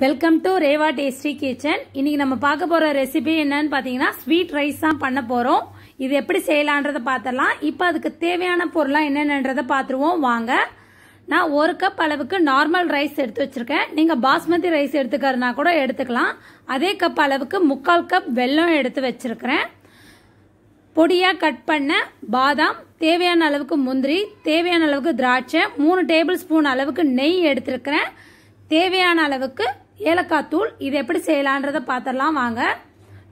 welcome to Reva tasty kitchen இன்னைக்கு நம்ம பார்க்க போற ரெசிபி என்னன்னு பாத்தீங்கன்னா ஸ்வீட் ரைஸ் தான் பண்ண போறோம் இது எப்படி செய்யலான்றதை பார்த்துடலாம் இப்போ அதுக்கு தேவையான பொருளாக என்னென்னன்றதை பார்த்துருவோம் வாங்க நான் ஒரு கப் அளவுக்கு நார்மல் ரைஸ் எடுத்து வச்சிருக்கேன் நீங்கள் பாஸ்மதி ரைஸ் எடுத்துக்கிறதுனா கூட எடுத்துக்கலாம் அதே கப் அளவுக்கு முக்கால் கப் வெல்லம் எடுத்து வச்சிருக்கிறேன் பொடியாக கட் பண்ண பாதாம் தேவையான அளவுக்கு முந்திரி தேவையான அளவுக்கு திராட்சை மூணு டேபிள் ஸ்பூன் அளவுக்கு நெய் எடுத்திருக்கிறேன் தேவையான அளவுக்கு ஏலக்காய் தூள் இது எப்படி செய்யலான்றதை பார்த்துடலாம் வாங்க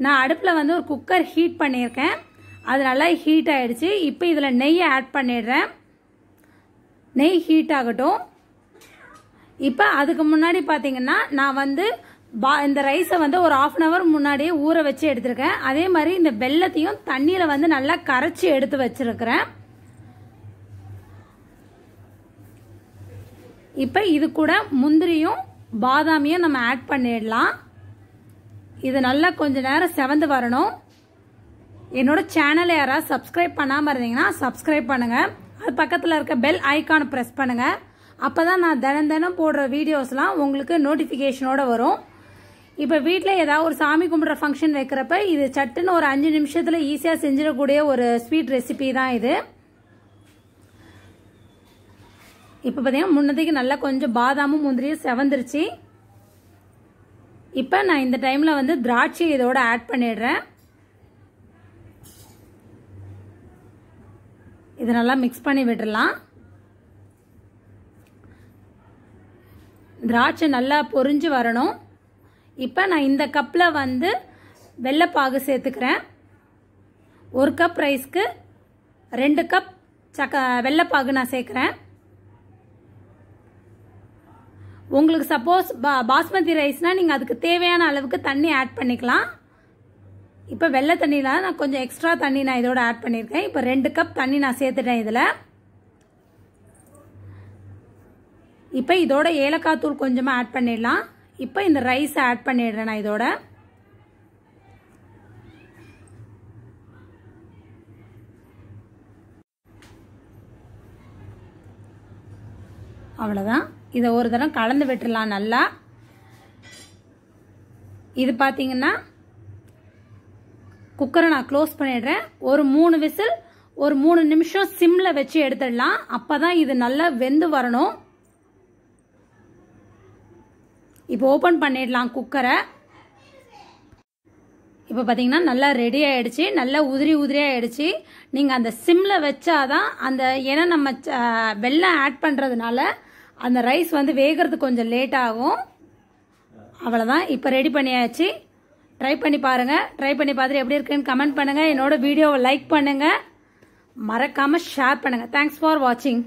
நான் அடுப்பில் வந்து ஒரு குக்கர் ஹீட் பண்ணியிருக்கேன் அது நல்லா ஹீட் ஆகிடுச்சு இப்போ இதில் நெய்யை ஆட் பண்ணிடுறேன் நெய் ஹீட் ஆகட்டும் இப்போ அதுக்கு முன்னாடி பார்த்தீங்கன்னா நான் வந்து பா இந்த ரைஸை வந்து ஒரு ஆஃப் அன் ஹவர் முன்னாடியே ஊற வச்சு எடுத்திருக்கேன் அதே மாதிரி இந்த வெள்ளத்தையும் தண்ணியில் வந்து நல்லா கரைச்சி எடுத்து வச்சுருக்கிறேன் இப்போ இது கூட முந்திரியும் பாதாமியும் நம்ம ஆட் பண்ணிடலாம் இது நல்லா கொஞ்ச நேரம் செவந்து வரணும் என்னோட சேனலை யாராவது சப்ஸ்கிரைப் பண்ணாமல் இருந்தீங்கன்னா சப்ஸ்கிரைப் பண்ணுங்கள் அது பக்கத்தில் இருக்க பெல் ஐக்கானை ப்ரெஸ் பண்ணுங்கள் அப்போ தான் நான் தினம் தினம் போடுற வீடியோஸ்லாம் உங்களுக்கு நோட்டிஃபிகேஷனோடு வரும் இப்போ வீட்டில் ஏதாவது ஒரு சாமி கும்பிட்ற ஃபங்க்ஷன் வைக்கிறப்ப இது சட்டுன்னு ஒரு அஞ்சு நிமிஷத்தில் ஈஸியாக செஞ்சிடக்கூடிய ஒரு ஸ்வீட் ரெசிபி தான் இது இப்போ பார்த்தீங்கன்னா முன்னதைக்கு நல்லா கொஞ்சம் பாதாமும் முந்திரியும் செவந்துருச்சு இப்போ நான் இந்த டைமில் வந்து திராட்சை இதோட ஆட் பண்ணிடுறேன் இதை நல்லா மிக்ஸ் பண்ணி விட்டுடலாம் திராட்சை நல்லா பொறிஞ்சு வரணும் இப்போ நான் இந்த கப்பில் வந்து வெள்ளைப்பாகு சேர்த்துக்கிறேன் ஒரு கப் ரைஸ்க்கு ரெண்டு கப் சக்க வெள்ளைப்பாகு நான் சேர்க்குறேன் உங்களுக்கு சப்போஸ் பா பாஸ்மதி ரைஸ்னால் நீங்கள் அதுக்கு தேவையான அளவுக்கு தண்ணி ஆட் பண்ணிக்கலாம் இப்போ வெள்ளை தண்ணியில் நான் கொஞ்சம் எக்ஸ்ட்ரா தண்ணி நான் இதோட ஆட் பண்ணியிருக்கேன் இப்போ ரெண்டு கப் தண்ணி நான் சேர்த்துட்டேன் இதில் இப்போ இதோட ஏலக்காய் தூள் கொஞ்சமாக ஆட் பண்ணிடலாம் இப்போ இந்த ரைஸை ஆட் பண்ணிடுறேன் நான் இதோட அவ்வளோதான் இதை ஒரு தரம் கலந்து விட்டுடலாம் நல்லா இது பார்த்தீங்கன்னா குக்கரை நான் க்ளோஸ் பண்ணிடுறேன் ஒரு மூணு விசில் ஒரு மூணு நிமிஷம் சிம்மில் வச்சு எடுத்துடலாம் அப்போ தான் இது நல்லா வெந்து வரணும் இப்போ ஓப்பன் பண்ணிடலாம் குக்கரை இப்போ பார்த்தீங்கன்னா நல்லா ரெடி ஆகிடுச்சு நல்லா உதிரி உதிரி ஆகிடுச்சு நீங்கள் அந்த சிம்மில் வச்சாதான் அந்த ஏன்னா நம்ம வெள்ளம் ஆட் பண்ணுறதுனால அந்த ரைஸ் வந்து வேகிறதுக்கு கொஞ்சம் லேட் ஆகும் அவ்வளோதான் இப்போ ரெடி பண்ணியாச்சு ட்ரை பண்ணி பாருங்கள் ட்ரை பண்ணி பார்த்துட்டு எப்படி இருக்குன்னு கமெண்ட் பண்ணுங்கள் என்னோட வீடியோவை லைக் பண்ணுங்கள் மறக்காமல் ஷேர் பண்ணுங்கள் தேங்க்ஸ் ஃபார் வாட்சிங்